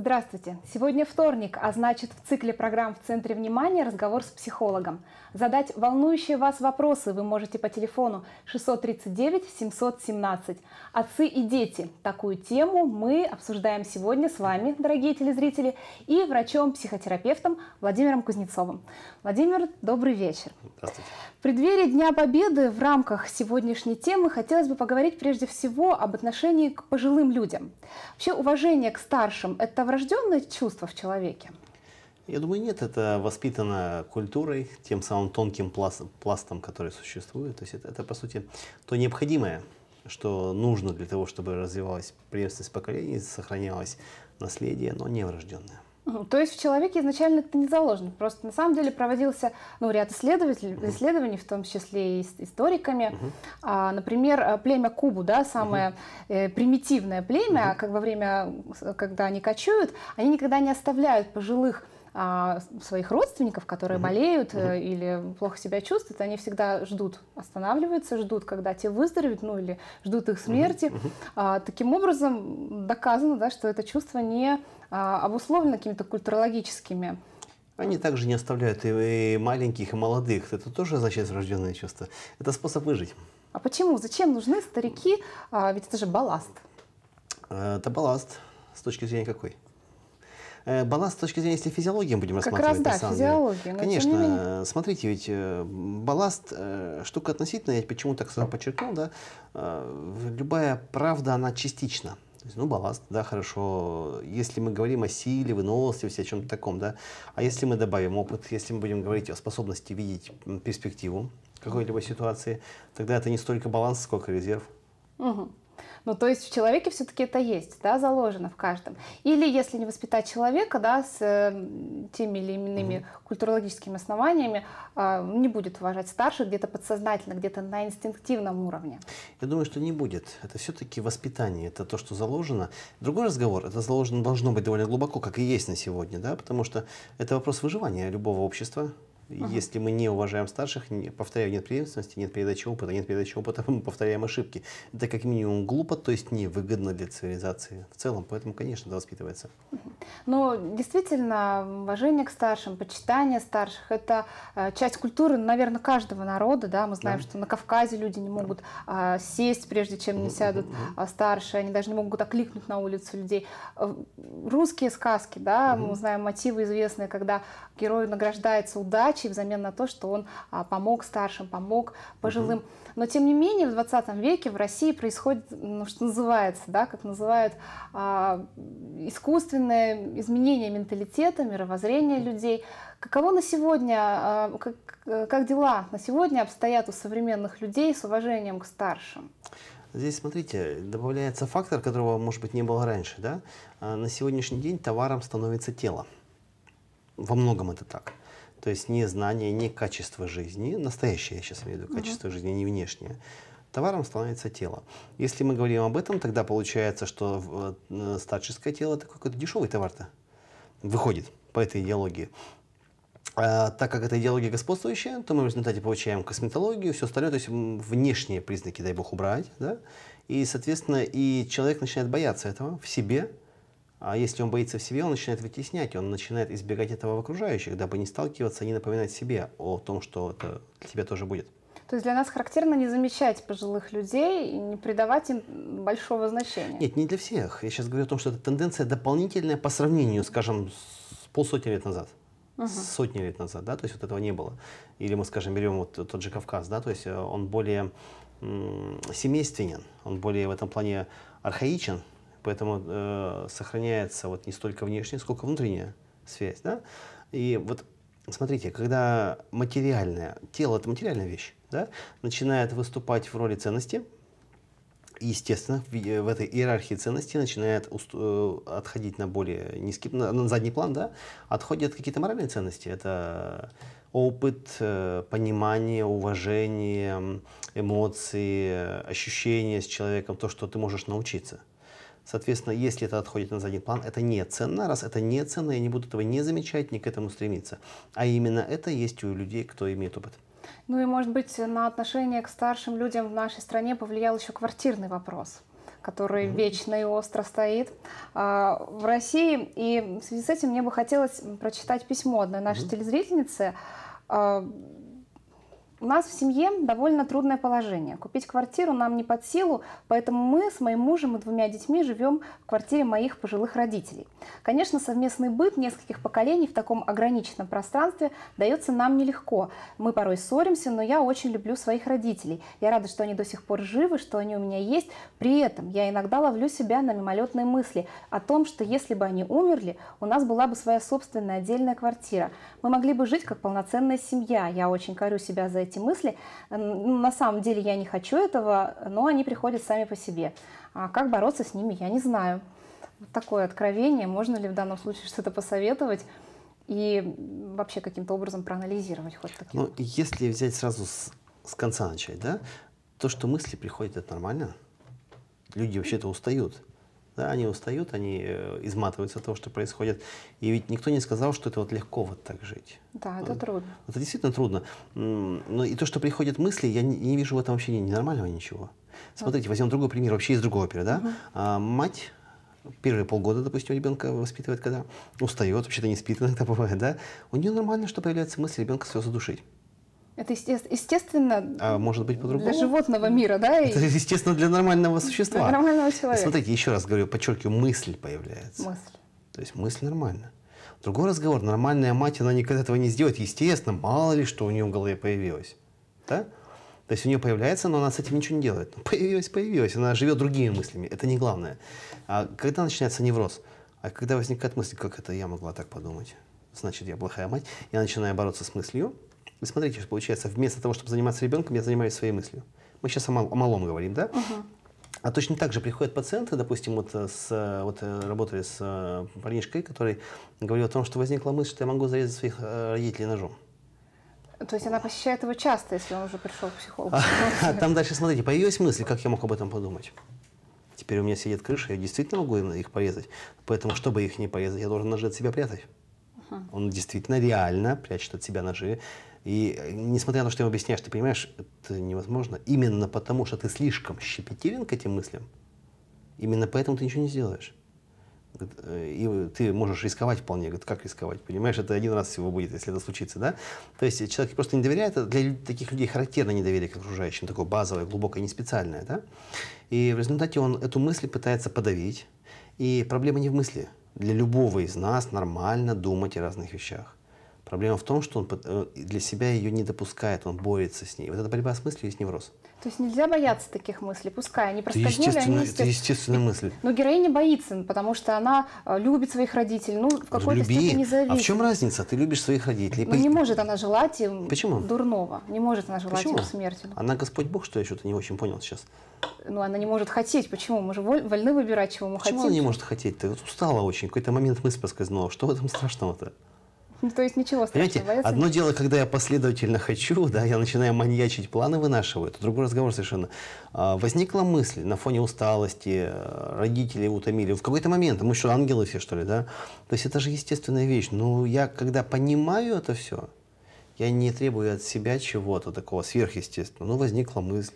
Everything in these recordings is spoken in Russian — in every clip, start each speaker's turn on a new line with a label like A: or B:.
A: Здравствуйте! Сегодня вторник, а значит в цикле программ «В центре внимания» разговор с психологом. Задать волнующие вас вопросы вы можете по телефону 639-717. Отцы и дети. Такую тему мы обсуждаем сегодня с вами, дорогие телезрители, и врачом-психотерапевтом Владимиром Кузнецовым. Владимир, добрый вечер. Здравствуйте. В преддверии Дня Победы в рамках сегодняшней темы хотелось бы поговорить прежде всего об отношении к пожилым людям. Вообще уважение к старшим – это врожденное чувство в человеке?
B: Я думаю, нет, это воспитано культурой, тем самым тонким пластом, пластом который существует. То есть это, это, по сути, то необходимое, что нужно для того, чтобы развивалась преемственность поколений, сохранялось наследие, но не врожденное.
A: То есть в человеке изначально это не заложено. Просто на самом деле проводился ну, ряд исследователей, исследований, в том числе и с историками. Uh а, например, э, племя Кубу, да, самое uh примитивное племя, а как во время, когда они кочуют, они никогда не оставляют пожилых а, своих родственников, которые mm-hmm. болеют mm-hmm. или плохо себя чувствуют, они всегда ждут, останавливаются, ждут, когда те выздоровеют, ну или ждут их смерти. Mm-hmm. А, таким образом доказано, да, что это чувство не а, обусловлено какими-то культурологическими
B: они также не оставляют и, маленьких, и молодых. Это тоже, означает врожденное чувство. Это способ выжить.
A: А почему? Зачем нужны старики? А, ведь это же балласт.
B: Э, это балласт. С точки зрения какой? Э, баланс с точки зрения, если физиологии будем как рассматривать, раз, да, физиология. Конечно, смотрите, ведь э, балласт э, штука относительная, я почему так сразу подчеркнул, да, любая правда, она частична. То есть, ну, балласт, да, хорошо. Если мы говорим о силе, выносливости, о чем-то таком, да. А если мы добавим опыт, если мы будем говорить о способности видеть перспективу какой-либо ситуации, тогда это не столько баланс, сколько резерв.
A: Угу. Ну, то есть в человеке все-таки это есть, да, заложено в каждом. Или если не воспитать человека, да, с э, теми или иными mm культурологическими основаниями, э, не будет уважать старших где-то подсознательно, где-то на инстинктивном уровне.
B: Я думаю, что не будет. Это все-таки воспитание, это то, что заложено. Другой разговор, это заложено должно быть довольно глубоко, как и есть на сегодня, да, потому что это вопрос выживания любого общества, Угу. Если мы не уважаем старших, не, повторяю, нет преемственности, нет передачи опыта, нет передачи опыта, мы повторяем ошибки. Это как минимум глупо, то есть невыгодно для цивилизации в целом, поэтому, конечно, это воспитывается.
A: Ну, действительно, уважение к старшим, почитание старших – это э, часть культуры, ну, наверное, каждого народа. Да? Мы знаем, да. что на Кавказе люди не могут да. А, сесть, прежде чем не сядут да. старшие, они даже не могут окликнуть на улицу людей. Э, русские сказки, да, угу. мы знаем мотивы известные, когда герой награждается удачей, отдачей взамен на то, что он а, помог старшим, помог пожилым. Угу. Но тем не менее в 20 веке в России происходит, ну, что называется, да, как называют, а, искусственное изменение менталитета, мировоззрения людей. Каково на сегодня, а, как, как дела на сегодня обстоят у современных людей с уважением к старшим?
B: Здесь, смотрите, добавляется фактор, которого, может быть, не было раньше. Да? А, на сегодняшний день товаром становится тело. Во многом это так. То есть не знание, не качество жизни, настоящее я сейчас имею в виду, качество uh-huh. жизни, не внешнее. Товаром становится тело. Если мы говорим об этом, тогда получается, что э, старческое тело это какой-то дешевый товар-то выходит по этой идеологии. А, так как эта идеология господствующая, то мы в результате получаем косметологию, все остальное, то есть внешние признаки, дай бог, убрать, да, и, соответственно, и человек начинает бояться этого в себе, а если он боится в себе, он начинает вытеснять, он начинает избегать этого в окружающих, дабы не сталкиваться, не напоминать себе о том, что это для тебя тоже будет.
A: То есть для нас характерно не замечать пожилых людей и не придавать им большого значения.
B: Нет, не для всех. Я сейчас говорю о том, что это тенденция дополнительная по сравнению, скажем, с полсотни лет назад.
A: Угу. Сотни
B: лет назад, да, то есть вот этого не было. Или мы, скажем, берем вот тот же Кавказ, да, то есть э, он более семейственен, он более в этом плане архаичен, Поэтому э, сохраняется вот не столько внешняя, сколько внутренняя связь. Да? И вот смотрите, когда материальное, тело – это материальная вещь, да, начинает выступать в роли ценности, естественно, в, э, в этой иерархии ценностей начинает уст, э, отходить на более низкий, на, на задний план, да, отходят какие-то моральные ценности. Это опыт, э, понимание, уважение, эмоции, э, ощущения с человеком, то, что ты можешь научиться. Соответственно, если это отходит на задний план, это не ценно. Раз это не ценно, я не буду этого не замечать, не к этому стремиться. А именно это есть у людей, кто имеет опыт.
A: Ну и, может быть, на отношение к старшим людям в нашей стране повлиял еще квартирный вопрос который вечно и остро стоит а, в России. И в связи с этим мне бы хотелось прочитать письмо одной нашей mm-hmm. телезрительницы. А, у нас в семье довольно трудное положение. Купить квартиру нам не под силу, поэтому мы с моим мужем и двумя детьми живем в квартире моих пожилых родителей. Конечно, совместный быт нескольких поколений в таком ограниченном пространстве дается нам нелегко. Мы порой ссоримся, но я очень люблю своих родителей. Я рада, что они до сих пор живы, что они у меня есть. При этом я иногда ловлю себя на мимолетные мысли о том, что если бы они умерли, у нас была бы своя собственная отдельная квартира. Мы могли бы жить как полноценная семья. Я очень корю себя за эти мысли. Ну, на самом деле я не хочу этого, но они приходят сами по себе. А как бороться с ними, я не знаю. Вот такое откровение. Можно ли в данном случае что-то посоветовать? И вообще каким-то образом проанализировать хоть такие?
B: Ну, если взять сразу с, с конца начать, да, то, что мысли приходят, это нормально. Люди вообще-то устают да, они устают, они э, изматываются от того, что происходит. И ведь никто не сказал, что это вот легко вот так жить.
A: Да, это вот, трудно.
B: Это действительно трудно. Но и то, что приходят мысли, я не, вижу в этом вообще ненормального ничего. Смотрите, возьмем другой пример, вообще из другого опера, да? Угу. А, мать первые полгода, допустим, ребенка воспитывает, когда устает, вообще-то не спит иногда бывает, да? У нее нормально, что появляются мысли ребенка сразу задушить.
A: Это естественно
B: а может быть по-другому? для
A: животного мира, да? Это
B: естественно для нормального существа. Для нормального человека. Смотрите, еще раз говорю, подчеркиваю, мысль появляется. Мысль. То есть мысль нормально. Другой разговор, нормальная мать, она никогда этого не сделает, естественно, мало ли что у нее в голове появилось. Да? То есть у нее появляется, но она с этим ничего не делает. Ну, появилась, появилась, она живет другими мыслями, это не главное. А когда начинается невроз? А когда возникает мысль, как это я могла так подумать? Значит, я плохая мать. Я начинаю бороться с мыслью, и ну, смотрите, что получается, вместо того, чтобы заниматься ребенком, я занимаюсь своей мыслью. Мы сейчас о, мал о малом говорим, да? Угу. А точно так же приходят пациенты, допустим, вот, э, с, э, вот э, работали с парнишкой, который говорил о том, что возникла мысль, что я могу зарезать своих родителей ножом.
A: То есть она посещает его часто, если он уже пришел к психологу. А,
B: там дальше, смотрите, появилась мысль, как я мог об этом подумать. Теперь у меня сидит крыша, я действительно могу их порезать. Поэтому, чтобы их не порезать, я должен ножи от себя прятать. Угу. Он действительно реально прячет от себя ножи. И э, несмотря на то, что ты объясняю, что ты понимаешь, это невозможно. Именно потому, что ты слишком щепетилен к этим мыслям, именно поэтому ты ничего не сделаешь. Э, и ты можешь рисковать вполне. Говорит, как рисковать? Понимаешь, это один раз всего будет, если это случится, да? То есть человек просто не доверяет. А для таких людей характерно недоверие к окружающим, такое базовое, глубокое, не специальное, да? И в результате он эту мысль пытается подавить. И проблема не в мысли. Для любого из нас нормально думать о разных вещах. Проблема в том, что он э, для себя ее не допускает, он борется с ней. Вот эта борьба с мыслью есть невроз.
A: То есть нельзя бояться таких мыслей, пускай они проскользнули, это естественно, они Это
B: естественная мысль.
A: Но героиня боится, потому что она э, любит своих родителей, ну, в какой-то Люби. степени зависит. А в чем
B: разница? Ты любишь своих родителей. Но ну, по... не
A: может она желать им Почему? дурного, не может она желать Почему? им смерти.
B: Она Господь Бог, что я что-то не очень понял сейчас.
A: Ну, она не может хотеть. Почему? Мы же вольны выбирать, чего мы Почему хотим. Почему она не
B: может хотеть? Ты вот устала очень. Какой-то момент мысль проскользнула. Что в этом страшного-то?
A: Ну, то есть ничего страшного. Понимаете, бояться одно ничего.
B: дело, когда я последовательно хочу, да, я начинаю маньячить, планы вынашиваю, это а другой разговор совершенно. А, возникла мысль на фоне усталости, э, родители утомили. В какой-то момент, мы что, ангелы все, что ли, да? То есть это же естественная вещь. Но ну, я, когда понимаю это все, я не требую от себя чего-то такого сверхъестественного. Ну, возникла мысль.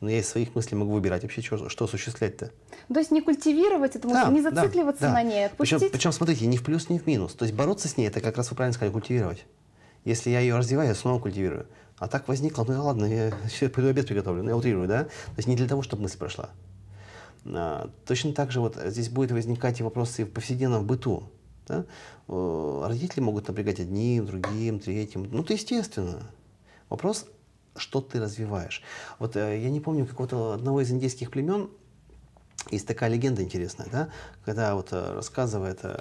B: Но ну, я из своих мыслей могу выбирать вообще, что, что осуществлять-то.
A: То есть не культивировать эту мысль, да, не зацикливаться да, да. на ней, а отпустить? Причем,
B: причем, смотрите, ни в плюс, ни в минус. То есть бороться с ней, это как раз вы правильно сказали, культивировать. Если я ее развиваю, я снова культивирую. А так возникло, ну ладно, я все приду обед приготовлю, ну я утрирую, да? То есть не для того, чтобы мысль прошла. А, точно так же вот здесь будет возникать и вопросы в повседневном быту. Да? Э, родители могут напрягать одним, другим, третьим. Ну, это естественно. Вопрос, что ты развиваешь. Вот э, я не помню какого-то одного из индейских племен, есть такая легенда интересная, да, когда вот э, рассказывает э,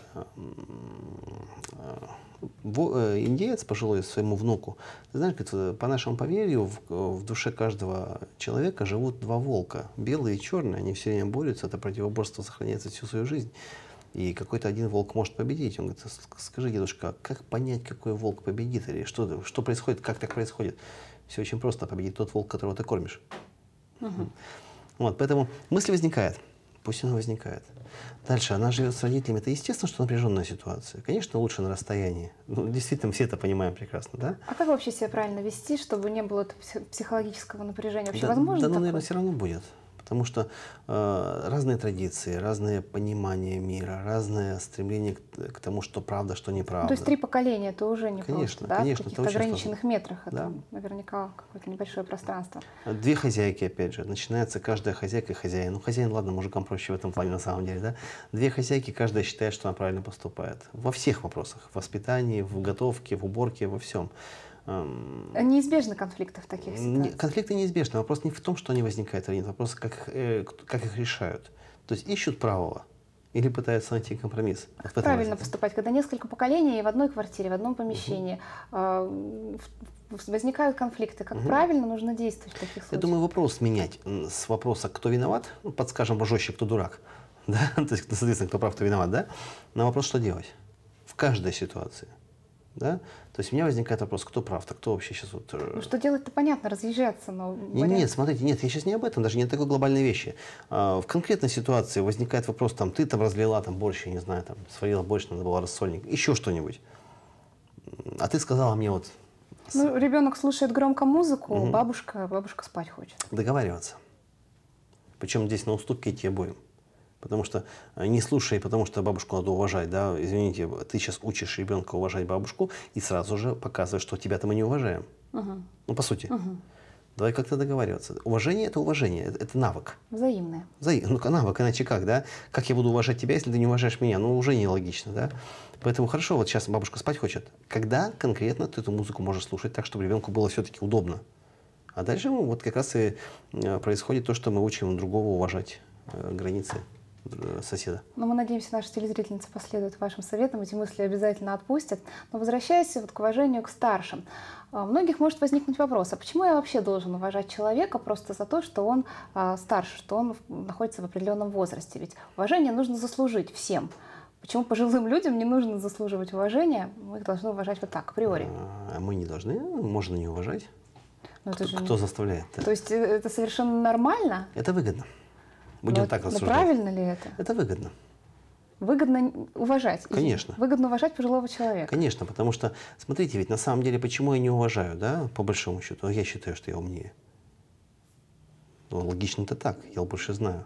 B: индеец пожилой своему внуку, ты знаешь, говорит, по нашему поверью, в, в душе каждого человека живут два волка, белый и черный, они все время борются, это противоборство сохраняется всю свою жизнь. И какой-то один волк может победить. Он говорит, скажи, дедушка, а как понять, какой волк победит? Или что, что происходит, как так происходит? Все очень просто. Победит тот волк, которого ты кормишь. Угу. Вот, поэтому мысль возникает. Пусть она возникает. Дальше, она живет с родителями. Это естественно, что напряженная ситуация. Конечно, лучше на расстоянии. Ну, действительно, все это понимаем прекрасно, да?
A: А как вообще себя правильно вести, чтобы не было психологического напряжения? Вообще да, возможно Да, ну, наверное, все
B: равно будет. Потому что э, разные традиции, разное понимание мира, разное стремление к, к тому, что правда, что неправда. То есть три
A: поколения это уже не конечно, просто, да? Конечно, в каких-то ограниченных сложно. метрах. Это да. наверняка какое-то небольшое пространство.
B: Две хозяйки, опять же. Начинается каждая хозяйка и хозяин. Ну, хозяин, ладно, мужикам проще в этом плане на самом деле, да? Две хозяйки, каждая считает, что она правильно поступает. Во всех вопросах. В воспитании, в готовке, в уборке, во всем.
A: Неизбежно конфликты в таких ситуациях.
B: Конфликты неизбежны. Вопрос не в том, что они возникают или нет. Вопрос, как, э, как их решают. То есть ищут правого или пытаются найти компромисс. Как правильно момент.
A: поступать, когда несколько поколений в одной квартире, в одном помещении угу. возникают конфликты. Как угу. правильно нужно действовать в таких случаях? Я думаю,
B: вопрос менять с вопроса, кто виноват, ну, подскажем жестче, кто дурак, да, то есть, соответственно, кто прав, кто виноват, да, на вопрос, что делать в каждой ситуации. Да? То есть у меня возникает вопрос, кто прав-то, кто вообще сейчас вот... Э, ну что
A: делать-то понятно, разъезжаться, но... Не, вариант... Нет,
B: смотрите, нет, я сейчас не об этом, даже не о такой глобальной вещи. А, в конкретной ситуации возникает вопрос, там, ты там разлила там борщ, я не знаю, там, сварила борщ, надо было рассольник, еще что-нибудь. А ты сказала мне вот...
A: Ну, ребенок слушает громко музыку, угу. бабушка, бабушка спать хочет.
B: Договариваться. Причем здесь на уступки идти будем? потому что э, не слушай, потому что бабушку надо уважать, да, извините, ты сейчас учишь ребенка уважать бабушку и сразу же показываешь, что тебя-то мы не уважаем. Угу. Ну, по сути. Угу. Давай как-то договариваться. Уважение – это уважение, это, это навык. Взаимное. Взаим... Ну, навык, иначе как, да? Как я буду уважать тебя, если ты не уважаешь меня? Ну, уже нелогично, да? Поэтому хорошо, вот сейчас бабушка спать хочет. Когда конкретно ты эту музыку можешь слушать так, чтобы ребенку было все-таки удобно? А дальше ну, вот как раз и э, происходит то, что мы учим другого уважать э, границы. Э, соседа.
A: Ну, мы надеемся, наши телезрительницы последуют вашим советам, эти мысли обязательно отпустят. Но возвращаясь вот к уважению к старшим, а, у многих может возникнуть вопрос, а почему я вообще должен уважать человека просто за то, что он а, старше, что он находится в определенном возрасте? Ведь уважение нужно заслужить всем. Почему пожилым людям не нужно заслуживать уважения? Мы их должны уважать вот так, априори.
B: А, а мы не должны, можно не уважать. Ну, кто, же... кто заставляет? -то? То
A: есть э, это совершенно нормально?
B: Это выгодно. Будем Но так это, ну, рассуждать. Правильно ли это? Это выгодно.
A: Выгодно уважать. Конечно. Выгодно уважать пожилого человека.
B: Конечно, потому что, смотрите, ведь на самом деле, почему я не уважаю, да, по большому счету, я считаю, что я умнее. Ну, логично-то так, я больше знаю.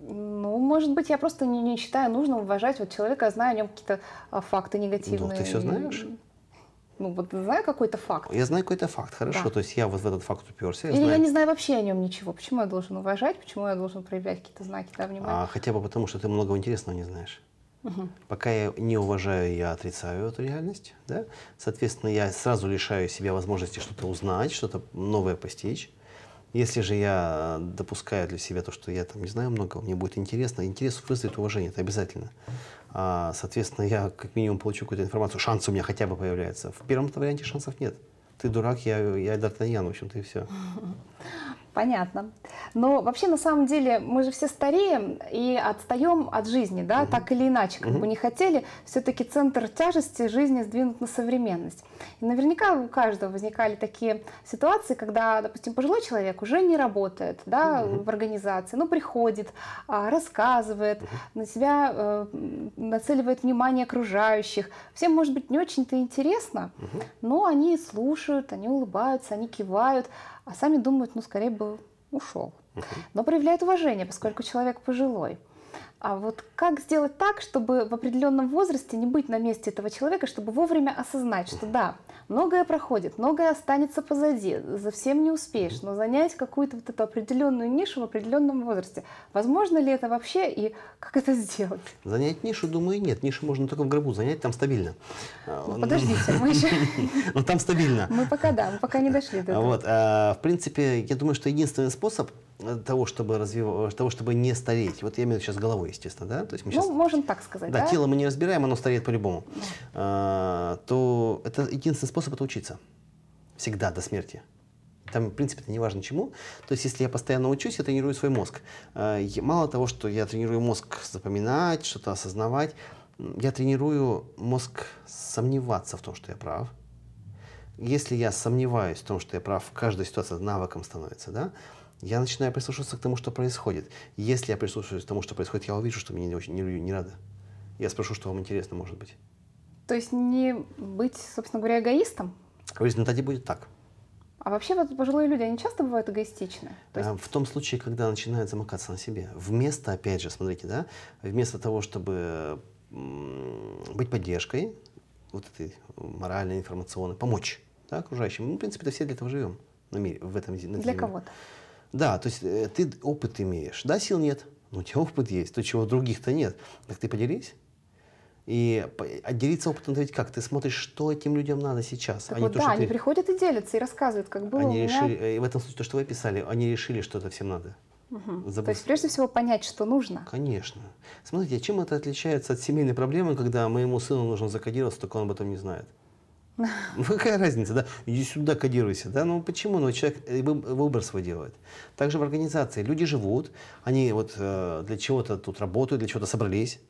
A: Ну, может быть, я просто не, не считаю нужным уважать вот человека, Знаю о нем какие-то а, факты негативные. Ну, ты все знаешь? ну, вот знаю какой-то факт.
B: Я знаю какой-то факт, хорошо. Да. То есть я вот в этот факт уперся. Я Или знаю... я не знаю
A: вообще о нем ничего. Почему я должен уважать, почему я должен проявлять какие-то знаки да, внимания? А,
B: хотя бы потому, что ты много интересного не знаешь. Угу. Пока я не уважаю, я отрицаю эту реальность, да? Соответственно, я сразу лишаю себя возможности что-то узнать, что-то новое постичь. Если же я допускаю для себя то, что я там не знаю много, мне будет интересно, интерес вызовет уважение, это обязательно. А, соответственно, я как минимум получу какую-то информацию. Шанс у меня хотя бы появляется. В первом варианте шансов нет. Ты дурак, я, я Д'Артаньян, в общем-то, и все.
A: Понятно. Но вообще, на самом деле, мы же все стареем и отстаем от жизни, да, угу. так или иначе, как угу. бы не хотели, все-таки центр тяжести жизни сдвинут на современность. И наверняка у каждого возникали такие ситуации, когда, допустим, пожилой человек уже не работает, да, угу. в организации, но приходит, а, рассказывает, угу. на себя э, нацеливает внимание окружающих. Всем, может быть, не очень-то интересно, угу. но они слушают, они улыбаются, они кивают а сами думают, ну, скорее бы ушел. Но проявляет уважение, поскольку человек пожилой. А вот как сделать так, чтобы в определенном возрасте не быть на месте этого человека, чтобы вовремя осознать, что да, Многое проходит, многое останется позади, за всем не успеешь, но занять какую-то вот эту определенную нишу в определенном возрасте, возможно ли это вообще и как это сделать?
B: Занять нишу, думаю, нет. Нишу можно только в гробу занять, там стабильно. Ну, а, ну подождите, мы еще... Ну, там стабильно. Мы
A: пока, да, мы пока не дошли до этого. Вот,
B: а, в принципе, я думаю, что единственный способ – того, чтобы развивать, э, того, чтобы не стареть. Вот я имею в виду сейчас головой, естественно, да? То есть мы сейчас, ну,
A: можем так сказать, да? да? тело
B: мы не разбираем, оно стареет по-любому. Да. А, то это единственный способ это учиться. Всегда, до смерти. Там, в принципе, это не важно чему. То есть, если я постоянно учусь, я тренирую свой мозг. А, мало того, что я тренирую мозг запоминать, что-то осознавать, я тренирую мозг сомневаться в том, что я прав. Если я сомневаюсь в том, что я прав, в каждой ситуации навыком становится, да? Я начинаю прислушиваться к тому, что происходит. Если я прислушиваюсь к тому, что происходит, я увижу, что мне не очень не, не рада. Я спрошу, что вам интересно, может быть.
A: То есть не быть, собственно говоря, эгоистом?
B: В результате будет так.
A: А вообще вот пожилые люди, они часто бывают эгоистичны?
B: То есть... В том случае, когда начинают замыкаться на себе. Вместо, опять же, смотрите, да, вместо того, чтобы быть поддержкой, вот этой моральной, информационной, помочь да, окружающим. Мы, в принципе, это все для этого живем на мире, в этом на Для кого-то. Да, то есть э, ты опыт имеешь. Да, сил нет, но у тебя опыт есть, то, чего других-то нет. Так ты поделись. И а делиться опытом ты ведь как? Ты смотришь, что этим людям надо сейчас. Так а вот, то, да, они ты...
A: приходят и делятся, и рассказывают, как было они у меня. Решили,
B: э, и в этом случае, то, что вы писали, они решили, что это всем надо.
A: Угу. Забыл. То есть прежде всего понять, что нужно.
B: Конечно. Смотрите, а чем это отличается от семейной проблемы, когда моему сыну нужно закодироваться, только он об этом не знает? Ну, какая разница, да? Иди сюда кодируйся, да? Ну, почему? Ну, человек э, выбор свой делает. Также в организации люди живут, они вот э, для чего-то тут работают, для чего-то собрались.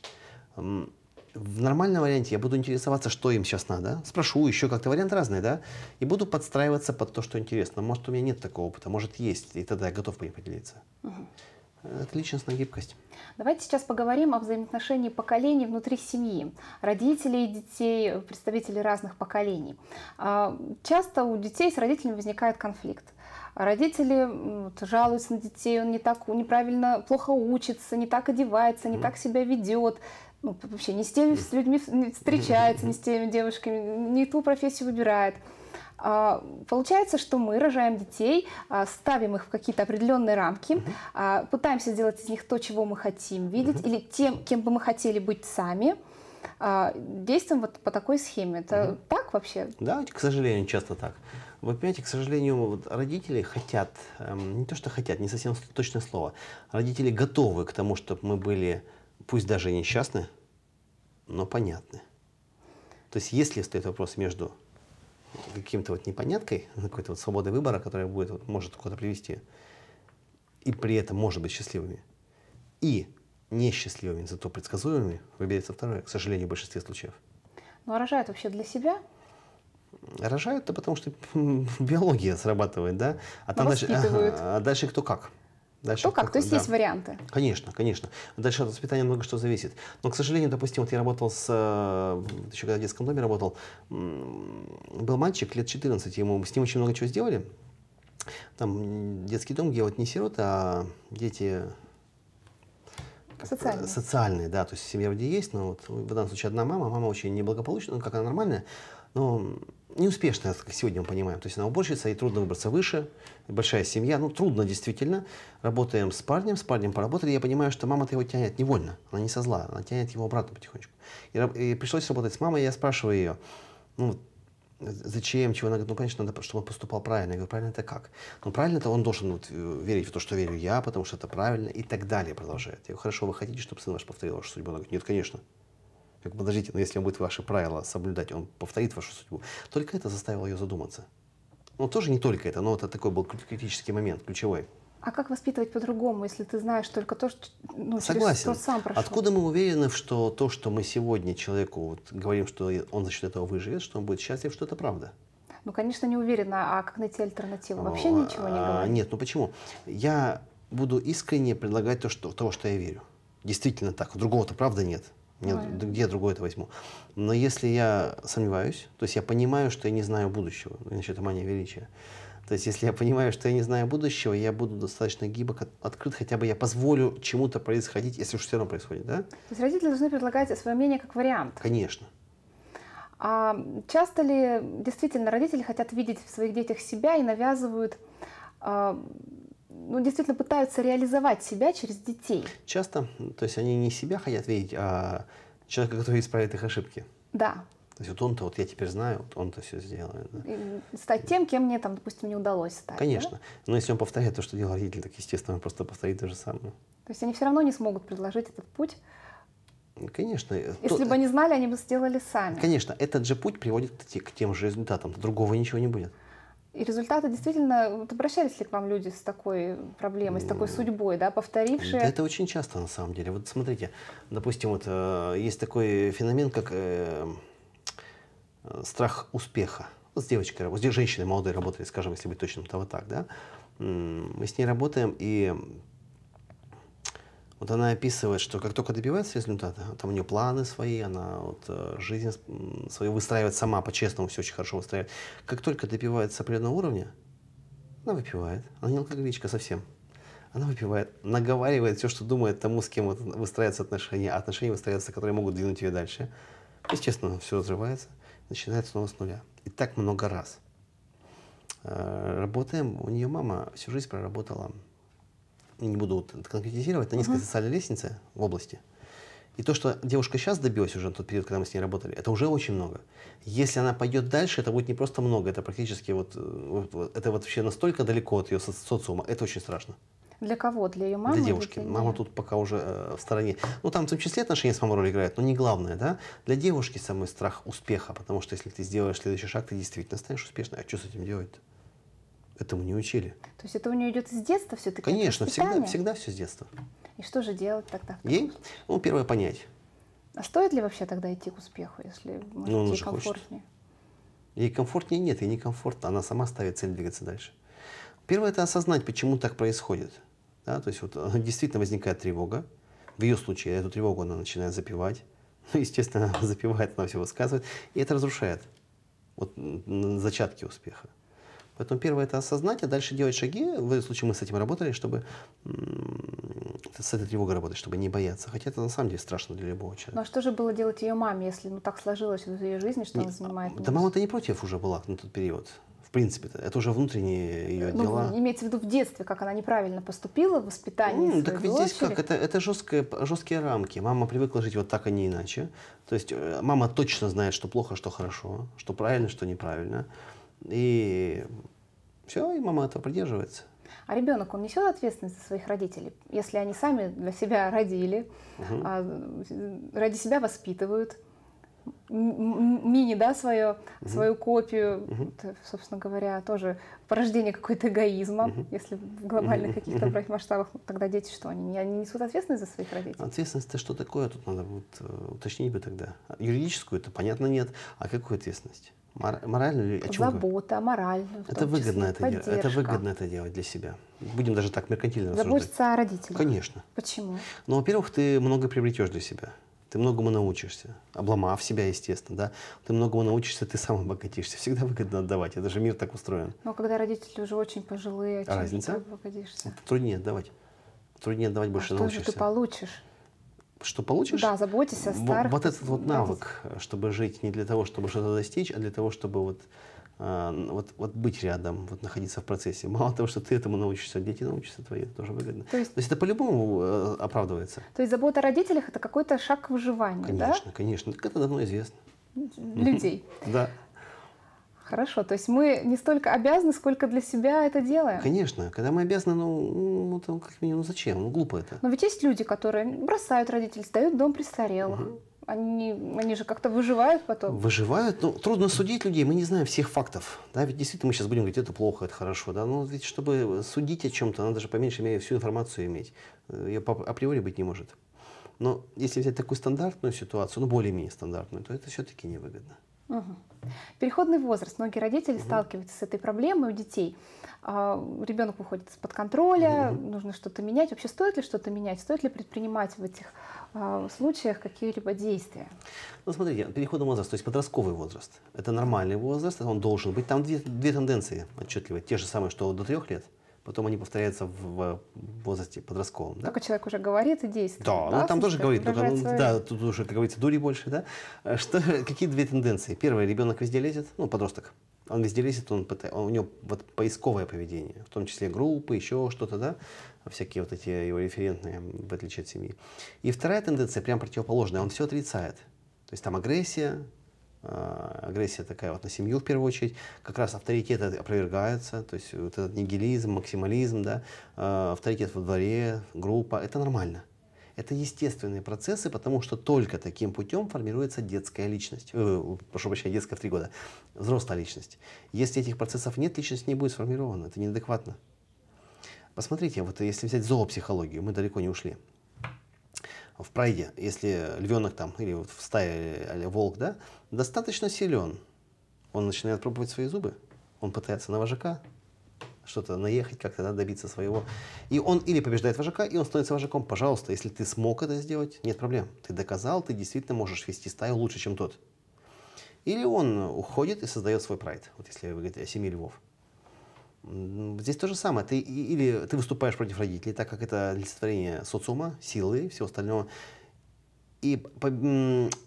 B: В нормальном варианте я буду интересоваться, что им сейчас надо. Спрошу, еще как-то вариант разный, да? И буду подстраиваться под то, что интересно. Может, у меня нет такого опыта, может, есть, и тогда я готов по ним поделиться это личностная гибкость.
A: Давайте сейчас поговорим о взаимоотношении поколений внутри семьи, родителей и детей, представителей разных поколений. А, часто у детей с родителями возникает конфликт. Родители вот, жалуются на детей, он не так неправильно, плохо учится, не так одевается, не так себя ведет, ну, вообще не с теми с людьми встречается, не с теми девушками, не ту профессию выбирает. А, получается, что мы рожаем детей, а, ставим их в какие-то определенные рамки, mm пытаемся сделать из них то, чего мы хотим видеть, mm или тем, кем бы мы хотели быть сами. Действуем вот по такой схеме. Это mm так вообще?
B: Да, к сожалению, часто так. Вы понимаете, к сожалению, вот родители хотят, эм, не то что хотят, не совсем точное слово, родители готовы к тому, чтобы мы были, пусть даже несчастны, но понятны. То есть если стоит вопрос между каким-то вот непоняткой, ну, какой-то вот свободой выбора, которая будет, вот, может куда-то привести, и при этом может быть счастливыми, и несчастливыми, зато предсказуемыми, выберется второе, к сожалению, в большинстве случаев.
A: Ну, а рожают вообще для себя?
B: Рожают-то потому, что биология срабатывает, да? А, там ну, дальше, а, а дальше кто как. Дальше Кто а как, такое, то есть да. есть варианты. Конечно, конечно. Дальше от воспитания много что зависит. Но, к сожалению, допустим, вот я работал с, э, еще когда в детском доме работал, был мальчик лет 14, ему, с ним очень много чего сделали. Там детский дом, где вот не сироты, а дети э, Социальные. Социальные, да. То есть семья вроде есть, но вот в данном случае одна мама. Мама очень неблагополучная, ну, как она нормальная, но неуспешная, как сегодня мы понимаем. То есть она уборщица, и трудно выбраться выше, большая семья. Ну, трудно действительно. Работаем с парнем, с парнем поработали. Я понимаю, что мама-то его тянет невольно. Она не со зла, она тянет его обратно потихонечку. И, и пришлось работать с мамой, я спрашиваю ее, ну, зачем, чего. Она говорит, ну, конечно, надо, чтобы он поступал правильно. Я говорю, правильно это как? Ну, правильно это он должен вот, э, верить в то, что верю я, потому что это правильно, и так далее продолжает. Я говорю, хорошо, вы хотите, чтобы сын ваш повторил вашу судьбу? Она говорит, нет, конечно. Как подождите, но если он будет ваши правила соблюдать, он повторит вашу судьбу. Только это заставило ее задуматься. Ну, тоже не только это, но это такой был критический момент, ключевой.
A: А как воспитывать по-другому, если ты знаешь только то, что ну, Согласен. Через, что сам прошел? Откуда мы
B: уверены, что то, что мы сегодня человеку вот, говорим, что он за счет этого выживет, что он будет счастлив, что это правда?
A: Ну, конечно, не уверена. А как найти альтернативу? Вообще ничего не а, говорю.
B: нет, ну почему? Я буду искренне предлагать то, что, того, что я верю. Действительно так. У другого-то правда нет. Мне, где я другое это возьму? Но если я сомневаюсь, то есть я понимаю, что я не знаю будущего, ну, иначе это мания величия. То есть если я понимаю, что я не знаю будущего, я буду достаточно гибок, открыт, хотя бы я позволю чему-то происходить, если уж все равно происходит, да? То
A: есть родители должны предлагать свое мнение как вариант? Конечно. А часто ли действительно родители хотят видеть в своих детях себя и навязывают а, ну, действительно пытаются реализовать себя через детей.
B: Часто, то есть они не себя хотят видеть, а человека, который исправит их ошибки. Да. То есть вот он-то, вот я теперь знаю, вот он-то все сделает. Да?
A: стать тем, кем мне там, допустим, не удалось стать. Конечно. Да?
B: Но если он повторяет то, что делал родитель, так естественно, он просто повторит то же самое.
A: То есть они все равно не смогут предложить этот путь.
B: Конечно. Э, если то, бы
A: они знали, они бы сделали сами. Конечно.
B: Этот же путь приводит к тем же результатам. Другого ничего не будет.
A: И результаты действительно... Вот обращались ли к вам люди с такой проблемой, с такой судьбой, да, повторившие? это
B: очень часто на самом деле. Вот смотрите, допустим, вот э, есть такой феномен, как э, страх успеха. Вот с девочкой, вот с женщиной молодой работали, скажем, если быть точным, то вот так, да. Мы с ней работаем, и вот она описывает, что как только добивается результата, там у нее планы свои, она вот э, жизнь свою выстраивает сама, по-честному все очень хорошо выстраивает. Как только добивается определенного уровня, она выпивает. Она не алкоголичка совсем. Она выпивает, наговаривает все, что думает тому, с кем вот выстраиваются отношения, а отношения выстраиваются, которые могут двинуть ее дальше. И, честно, все разрывается, начинает снова с нуля. И так много раз. Э, работаем, у нее мама всю жизнь проработала не буду вот конкретизировать, на низкой uh-huh. социальной лестнице в области. И то, что девушка сейчас добилась уже на тот период, когда мы с ней работали, это уже очень много. Если она пойдет дальше, это будет не просто много, это практически вот, э, вот, вот это вообще настолько далеко от ее со- социума, это очень страшно.
A: Для кого? Для ее мамы? Для девушки. Для Мама
B: тут пока уже э, в стороне. Ну, там в том числе отношения с мамой роль играют, но не главное, да? Для девушки самый страх успеха, потому что если ты сделаешь следующий шаг, ты действительно станешь успешной. А что с этим делать-то? Этому не учили.
A: То есть это у нее идет с детства все-таки? Конечно, всегда, всегда все с детства. И что же делать тогда? Ей,
B: ну, первое, понять.
A: А стоит ли вообще тогда идти к успеху, если может, ну, ей комфортнее? Хочет.
B: Ей комфортнее нет, ей некомфортно. Она сама ставит цель двигаться дальше. Первое – это осознать, почему так происходит. Да? То есть вот э, действительно возникает тревога. В ее случае эту тревогу она начинает запивать. Ну, естественно, она запивает, она все высказывает. И это разрушает вот, зачатки успеха. Поэтому первое это осознать, а дальше делать шаги. В этом случае мы с этим работали, чтобы с этой тревогой работать, чтобы не бояться. Хотя это на самом деле страшно для любого человека. Ну а
A: что же было делать ее маме, если ну, так сложилось в ее жизни, что не, она занимает? Да
B: мама-то не против уже была на тот период. В принципе, -то. это уже внутренние ее ну, дела.
A: Имеется в виду в детстве, как она неправильно поступила в воспитании. Ну, так ведь здесь как? Это,
B: это жесткие, жесткие рамки. Мама привыкла жить вот так, а не иначе. То есть э, мама точно знает, что плохо, что хорошо, что правильно, что неправильно. И все, и мама этого придерживается.
A: А ребенок, он несет ответственность за своих родителей, если они сами для себя родили, угу. а, ради себя воспитывают, мини, да, свое, угу. свою копию, угу. это, собственно говоря, тоже порождение какой-то эгоизма, угу. если в глобальных угу. каких-то угу. масштабах, ну, тогда дети что, они, они несут ответственность за своих родителей?
B: Ответственность-то что такое, тут надо будет э, уточнить бы тогда. Юридическую это понятно нет, а какую ответственность? Морально или о чем?
A: Забота, мораль. Это выгодно числе, это, поддержка. это выгодно
B: это делать для себя. Будем даже так меркантильно Заботиться рассуждать.
A: о родителях? Конечно. Почему?
B: Ну, во-первых, ты много приобретешь для себя. Ты многому научишься, обломав себя, естественно, да. Ты многому научишься, ты сам обогатишься. Всегда выгодно отдавать, это же мир так устроен.
A: Но когда родители уже очень пожилые, а Разница? ты обогатишься?
B: труднее отдавать. Труднее отдавать больше а что научишься. Что же ты получишь? что получишь. Да, заботьтесь о старых. Вот этот вот навык, чтобы жить не для того, чтобы что-то достичь, а для того, чтобы вот, э, вот, вот быть рядом, вот находиться в процессе. Мало того, что ты этому научишься, дети научатся твои, это тоже выгодно. То есть, то есть это по-любому э, оправдывается.
A: То есть забота о родителях – это какой-то шаг к выживанию, конечно, да? Конечно,
B: конечно. Это давно известно. Людей. Да.
A: Хорошо, то есть мы не столько обязаны, сколько для себя это делаем.
B: Конечно, когда мы обязаны, ну, ну там, как минимум, зачем? Ну, глупо это.
A: Но ведь есть люди, которые бросают родителей, сдают дом престарелых. Угу. Они, они же как-то выживают потом.
B: Выживают? Ну, трудно судить людей, мы не знаем всех фактов. Да, ведь действительно мы сейчас будем говорить, это плохо, это хорошо. Да, но ну, ведь чтобы судить о чем-то, надо же по меньшей мере всю информацию иметь. Э, Ее априори быть не может. Но если взять такую стандартную ситуацию, ну более-менее стандартную, то это все-таки невыгодно.
A: Угу. Переходный возраст. Многие родители угу. сталкиваются с этой проблемой у детей. А, Ребенок выходит из-под контроля, угу. нужно что-то менять. Вообще стоит ли что-то менять? Стоит ли предпринимать в этих а, случаях какие-либо действия?
B: Ну, смотрите, переходный возраст, то есть подростковый возраст. Это нормальный возраст, он должен быть. Там две, две тенденции отчетливые. Те же самые, что до трех лет – потом они повторяются в возрасте подростковом. Да? Только
A: человек уже говорит и действует. Да, ну, да? он там тоже говорит, только, ну, свои... да,
B: тут уже, как говорится, дури больше, да. Э, что, какие две тенденции? Первое, ребенок везде лезет, ну, подросток, он везде лезет, он, он, у него вот поисковое поведение, в том числе группы, еще что-то, да, всякие вот эти его референтные, в отличие от семьи. И вторая тенденция, прям противоположная, он все отрицает. То есть там агрессия, а, агрессия такая вот на семью в первую очередь, как раз авторитет опровергается, то есть вот этот нигилизм, максимализм, да, а, авторитет во дворе, группа, это нормально. Это естественные процессы, потому что только таким путем формируется детская личность. Э, прошу прощения, детская в три года. Взрослая личность. Если этих процессов нет, личность не будет сформирована. Это неадекватно. Посмотрите, вот если взять зоопсихологию, мы далеко не ушли в прайде, если львенок там или вот в стае или волк, да, достаточно силен, он начинает пробовать свои зубы, он пытается на вожака что-то наехать, как-то да, добиться своего. И он или побеждает вожака, и он становится вожаком. Пожалуйста, если ты смог это сделать, нет проблем. Ты доказал, ты действительно можешь вести стаю лучше, чем тот. Или он уходит и создает свой прайд, вот если вы говорите о семи львов. Здесь то же самое. Ты или ты выступаешь против родителей, так как это олицетворение социума, силы и всего остального. И по,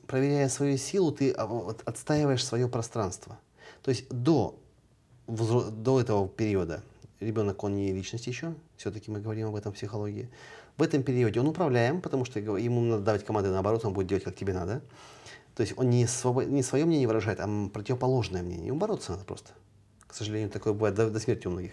B: проверяя свою силу, ты отстаиваешь свое пространство. То есть до, до этого периода ребенок, он не личность еще, все-таки мы говорим об этом в психологии. В этом периоде он управляем, потому что ему надо давать команды наоборот, он будет делать, как тебе надо. То есть он не, своб... не свое мнение выражает, а противоположное мнение. Ему бороться надо просто. К сожалению, такое бывает до, до смерти у многих.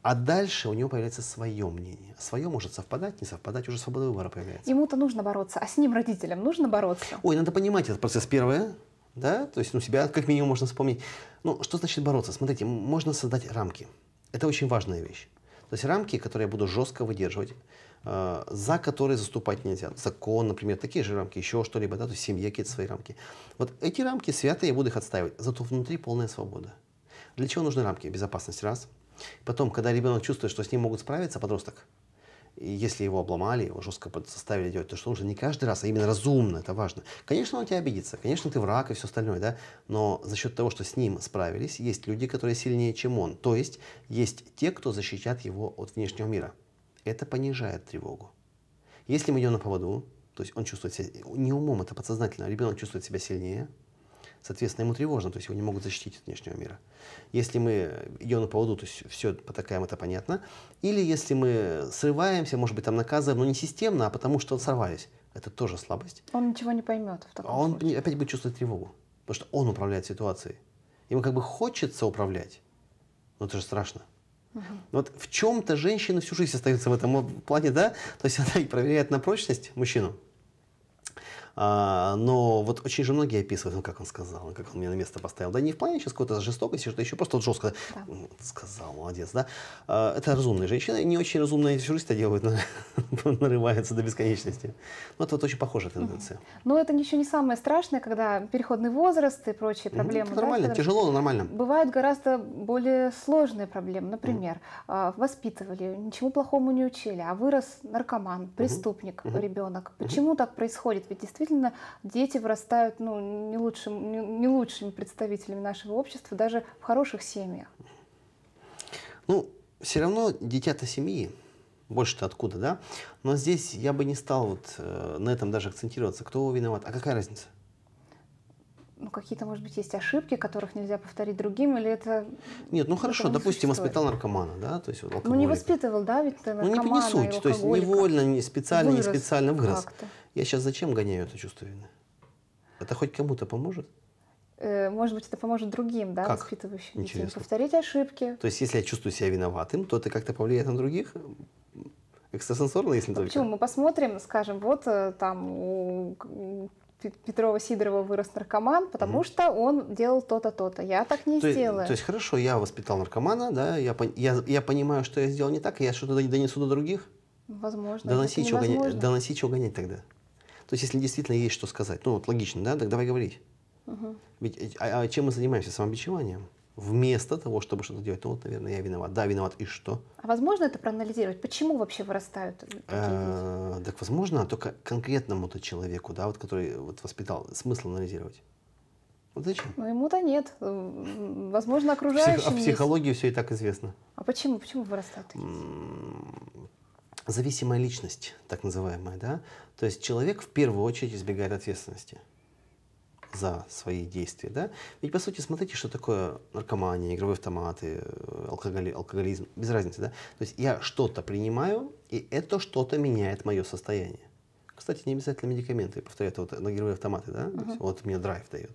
B: А дальше у него появляется свое мнение. Свое может совпадать, не совпадать, уже свобода выбора появляется.
A: Ему-то нужно бороться, а с ним, родителям, нужно бороться?
B: Ой, надо понимать этот процесс первое, да, то есть ну, себя как минимум можно вспомнить. Ну, что значит бороться? Смотрите, можно создать рамки. Это очень важная вещь. То есть рамки, которые я буду жестко выдерживать, э, за которые заступать нельзя. Закон, например, такие же рамки, еще что-либо, да, то есть в какие-то свои рамки. Вот эти рамки святые, я буду их отстаивать, зато внутри полная свобода. Для чего нужны рамки Безопасность, Раз. Потом, когда ребенок чувствует, что с ним могут справиться, подросток, и если его обломали, его жестко составили делать, то что нужно не каждый раз, а именно разумно, это важно. Конечно, он тебя обидится, конечно, ты враг и все остальное, да, но за счет того, что с ним справились, есть люди, которые сильнее, чем он. То есть, есть те, кто защитят его от внешнего мира. Это понижает тревогу. Если мы идем на поводу, то есть он чувствует себя, не умом, это а подсознательно, ребенок чувствует себя сильнее, Соответственно, ему тревожно, то есть его не могут защитить от внешнего мира. Если мы идем на поводу, то есть все потакаем, это понятно. Или если мы срываемся, может быть, там наказываем, но не системно, а потому что сорвались. Это тоже слабость.
A: Он ничего не поймет в таком он
B: случае. опять будет чувствовать тревогу, потому что он управляет ситуацией. Ему как бы хочется управлять, но это же страшно. Угу. Вот в чем-то женщина всю жизнь остается в этом плане, да? То есть она проверяет на прочность мужчину, а, но вот очень же многие описывают, ну как он сказал, ну, как он меня на место поставил. Да не в плане сейчас какой-то жестокости, что еще, просто вот жестко да. сказал, молодец, да. А, это разумные женщины, не очень разумные все это делают, нарывается до бесконечности. Ну это вот очень похожая тенденция.
A: Но ну, это ничего не самое страшное, когда переходный возраст и прочие проблемы. Это нормально, да, тяжело, но нормально. Бывают гораздо более сложные проблемы. Например, mm воспитывали, ничему плохому не учили, а вырос наркоман, преступник, mm ребенок. Почему mm так происходит? Ведь действительно действительно дети вырастают ну, не, лучшим, не, лучшими представителями нашего общества, даже в хороших семьях.
B: Ну, все равно дитя-то семьи, больше-то откуда, да? Но здесь я бы не стал вот э, на этом даже акцентироваться. Кто виноват? А какая разница?
A: ну, какие-то, может быть, есть ошибки, которых нельзя повторить другим, или это...
B: Нет, ну хорошо, не допустим, существует. воспитал наркомана, да, то есть вот, Ну не
A: воспитывал, да, ведь ты наркомана, Ну не, не суть, то есть
B: невольно, не, специально, вырос не специально вырос. Я сейчас зачем гоняю это чувство вины? Это хоть кому-то поможет?
A: Э, может быть, это поможет другим, да, как? воспитывающим детей, повторить ошибки.
B: То есть, если я чувствую себя виноватым, то это как-то повлияет на других? Экстрасенсорно, если ну, только? Почему?
A: Мы посмотрим, скажем, вот э, там у Петрова Сидорова вырос наркоман, потому mm. что он делал то-то, то-то. Я так не то сделаю. Есть, то есть,
B: хорошо, я воспитал наркомана, да, я, я, я понимаю, что я сделал не так, и я что-то донесу до других?
A: Возможно. Доносить, что гонять, доноси
B: чего гонять тогда? То есть, если действительно есть что сказать, ну вот логично, да, так давай говорить. Угу. Ведь э, а, а чем мы занимаемся самобичеванием? Вместо того, чтобы что-то делать, ну вот, наверное, я виноват. Да, виноват, и что?
A: А возможно это проанализировать? Почему вообще вырастают э, такие
B: а, дети? Так возможно, только конкретному-то человеку, да, вот который э, вот воспитал, смысл анализировать. Вот зачем?
A: Ну, ему-то нет. Возможно, а окружающим Псих... О психологии
B: все и так известно.
A: А почему? Почему вырастают
B: такие? зависимая личность, так называемая, да? То есть человек в первую очередь избегает ответственности за свои действия, да? Ведь, по сути, смотрите, что такое наркомания, игровые автоматы, э, алкоголи, алкоголизм, без разницы, да? То есть я что-то принимаю, и это что-то меняет мое состояние. Кстати, не обязательно медикаменты, повторяю, это вот на игровые автоматы, да? Uh-huh. Есть, вот мне драйв дает.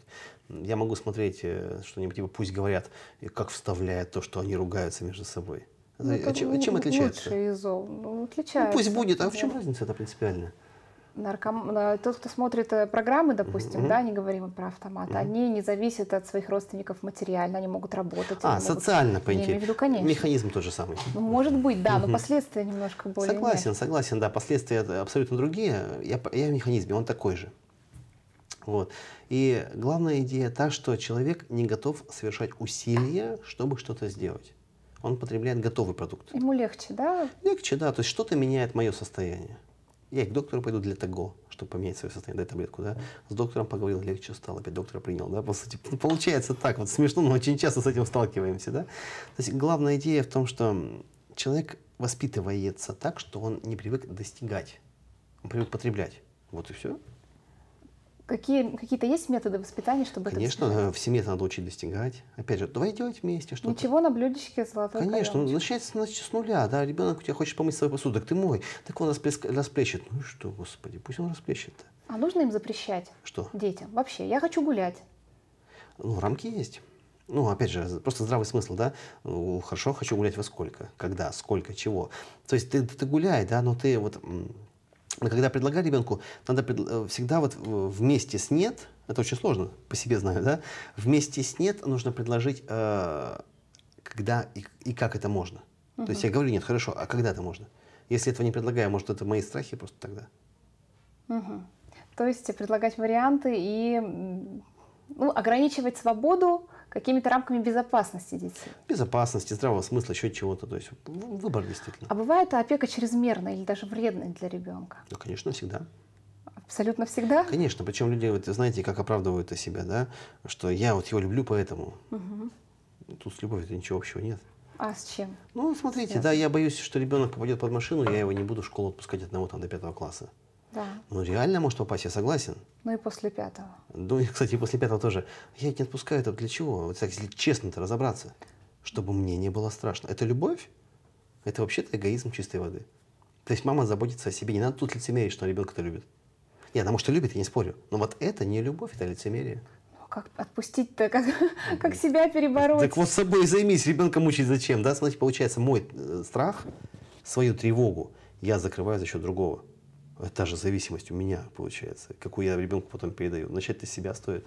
B: Я могу смотреть э, что-нибудь, типа пусть говорят, как вставляет то, что они ругаются между собой. Ну, чем, отличается?
A: Лучший изол. Ну, ну, отличается. Ну, пусть будет, а в чем
B: разница-то принципиальная?
A: нарком... Э, тот, кто смотрит э, программы, допустим, mm-hmm. да, не говорим про автомат, mm-hmm. они не зависят от своих родственников материально, они могут работать. А, могут... социально, по идее. Виду, конечно.
B: Механизм тот же самый. Ну,
A: может быть, да, mm-hmm. но последствия немножко более. Согласен,
B: нет. согласен, да, последствия абсолютно другие. Я, я в механизме, он такой же. Вот. И главная идея та, что человек не готов совершать усилия, чтобы что-то сделать он потребляет готовый продукт.
A: Ему легче, да?
B: Легче, да. То есть что-то меняет мое состояние. Я к доктору пойду для того, чтобы поменять свое состояние, дай таблетку, да. С доктором поговорил, легче стало, опять доктора принял, да. По сути, типа, ну, получается так, вот смешно, но очень часто с этим сталкиваемся, да. То есть главная идея в том, что человек воспитывается так, что он не привык достигать, он привык потреблять. Вот и все.
A: Какие, какие-то есть методы воспитания, чтобы Конечно,
B: это Конечно, э, в семье надо учить достигать. Опять же, давай делать вместе что-то. Ничего
A: на блюдечке золотой Конечно, ну,
B: начать значит, с нуля, да, ребенок у тебя хочет помыть свой посудок, ты мой, так он расплеск, расплещет. Ну и что, господи, пусть он расплещет-то.
A: А нужно им запрещать? Что? Детям. Вообще, я хочу гулять.
B: Ну, рамки есть. Ну, опять же, просто здравый смысл, да? Ну, хорошо, хочу гулять во сколько, когда, сколько, чего. То есть ты, ты гуляй, да, но ты вот а когда предлагаю ребенку, надо пред... Э, всегда вот э, вместе с «нет», это очень сложно, по себе знаю, да, вместе с «нет» нужно предложить, э, когда и, и как это можно. Угу. То есть я говорю «нет», хорошо, а когда это можно? Если этого не предлагаю, может, это мои страхи просто тогда.
A: Угу. То есть предлагать варианты и ну, ограничивать свободу, какими-то рамками безопасности детей.
B: Безопасности, здравого смысла, еще чего-то. То есть выбор действительно.
A: А бывает опека чрезмерная или даже вредная для ребенка?
B: Ну, конечно, всегда.
A: Абсолютно всегда?
B: Конечно. Причем люди, вот, знаете, как оправдывают себя, да? Что я вот его люблю поэтому.
A: Угу.
B: Тут с любовью ничего общего нет.
A: А с чем? Ну, смотрите,
B: Связано. да, я боюсь, что ребенок попадет под машину, я его не буду в школу отпускать одного там до пятого класса. Да. Ну, реально может попасть, я согласен.
A: Ну и после пятого.
B: Ну, и, кстати, после пятого тоже. Я не отпускаю это для чего? Вот так, если честно-то разобраться, чтобы мне не было страшно. Это любовь? Это вообще-то эгоизм чистой воды. То есть мама заботится о себе. Не надо тут лицемерить, что ребенка-то любит. Нет, она, может, и любит, я не спорю. Но вот это не любовь, это лицемерие.
A: Ну, как отпустить-то, как, как себя перебороть? Так
B: вот с собой займись, ребенка мучить зачем, да? Смотрите, получается, мой э, страх, свою тревогу я закрываю за счет другого. Э, та же зависимость у меня получается, какую я ребенку потом передаю. Начать-то с себя стоит.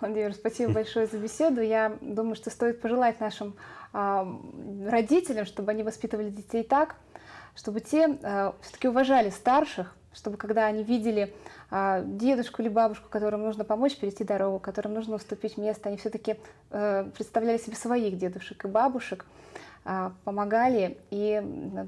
A: Владимир, спасибо большое за беседу. Я думаю, что стоит пожелать нашим э, родителям, чтобы они воспитывали детей так, чтобы те э, а, все-таки уважали старших, чтобы когда они видели э, дедушку или бабушку, которым нужно помочь перейти дорогу, которым нужно уступить место, они все-таки э, представляли себе своих дедушек и бабушек. А, помогали и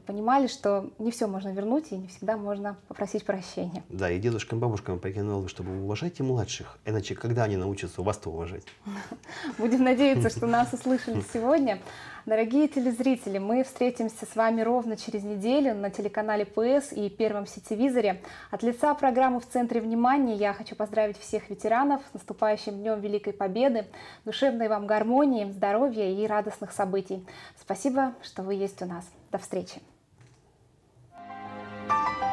A: понимали, что не все можно вернуть и не всегда можно попросить прощения.
B: Да, и дедушкам, бабушкам покинули, чтобы уважать и младших, иначе когда они научатся вас-то уважать?
A: Будем надеяться, что нас услышали сегодня. Дорогие телезрители, мы встретимся с вами ровно через неделю на телеканале ПС и Первом сетевизоре. От лица программы «В центре внимания» я хочу поздравить всех ветеранов с наступающим Днем Великой Победы, душевной вам гармонии, здоровья и радостных событий. Спасибо, что вы есть у нас. До встречи! Thank you.